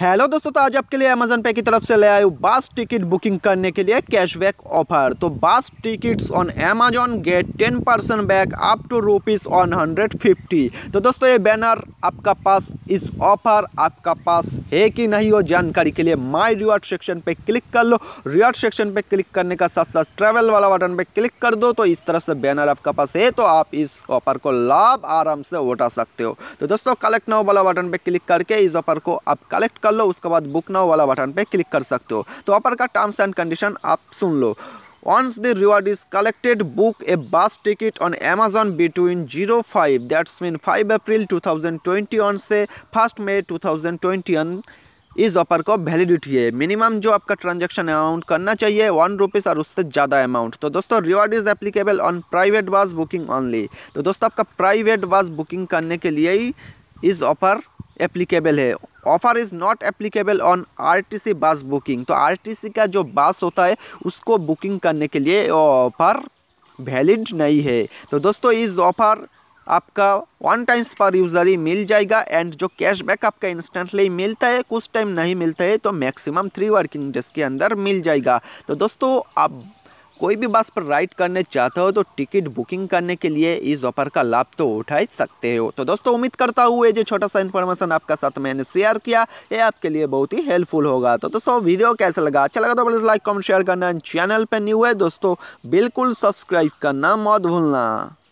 hello दोस्तों तो आज आपके लिए अमेजन पे की तरफ से ले आयु बास टिकट बुकिंग करने के लिए कैशबैक ऑफर तो bus tickets on Amazon get ten percent back up to rupees on hundred fifty तो दोस्तों ये बैनर आपका पास इस ऑफर आपका पास है कि नहीं हो जानकारी के लिए माय रिवार्ड सेक्शन पे क्लिक कर लो रिवार्ड सेक्शन पे क्लिक करने का साथ साथ ट्रेवल वाला बटन पर क्लिक कर दो तो इस तरह से बैनर आपका पास है तो आप इस ऑफर को लाभ आराम से उठा सकते हो तो दोस्तों कलेक्ट नाउ वाला बटन पर क्लिक करके इस ऑफर को आप कलेक्ट कर लो उसके बाद बुक नाउ वाला बटन पे क्लिक कर सकते हो तो ऑफर का टर्म्स एंड कंडीशन आप सुन लो collected book a bus ticket on a between zero five that's mean five April two thousand twenty one से 1st may 2021 इस ऑफर को वैलिडिटी है मिनिमम जो आपका ट्रांजेक्शन अमाउंट करना चाहिए वन रुपीज़ और उससे ज़्यादा अमाउंट तो दोस्तों reward is applicable on private bus booking only तो दोस्तों आपका प्राइवेट बस बुकिंग करने के लिए ही इस ऑफर एप्लीकेबल है offer is not applicable on RTC bus booking तो आरटीसी का जो बस होता है उसको बुकिंग करने के लिए ऑफर वैलिड नहीं है तो दोस्तों इस ऑफर आपका वन टाइम्स पर यूजर ही मिल जाएगा एंड जो कैशबैक आपका इंस्टेंटली मिलता है कुछ टाइम नहीं मिलता है तो मैक्सिमम थ्री वर्किंग डेज के अंदर मिल जाएगा तो दोस्तों आप कोई भी बस पर राइड करने चाहते हो तो टिकट बुकिंग करने के लिए इस ऑफर का लाभ तो उठा ही सकते हो तो दोस्तों उम्मीद करता हूँ ये जो छोटा सा इन्फॉर्मेशन आपका साथ मैंने शेयर किया ये आपके लिए बहुत ही हेल्पफुल होगा तो दोस्तों वीडियो कैसा लगा अच्छा लगा तो प्लीज़ लाइक कमेंट शेयर करना चैनल पर न्यू है दोस्तों बिल्कुल सब्सक्राइब करना मौत भूलना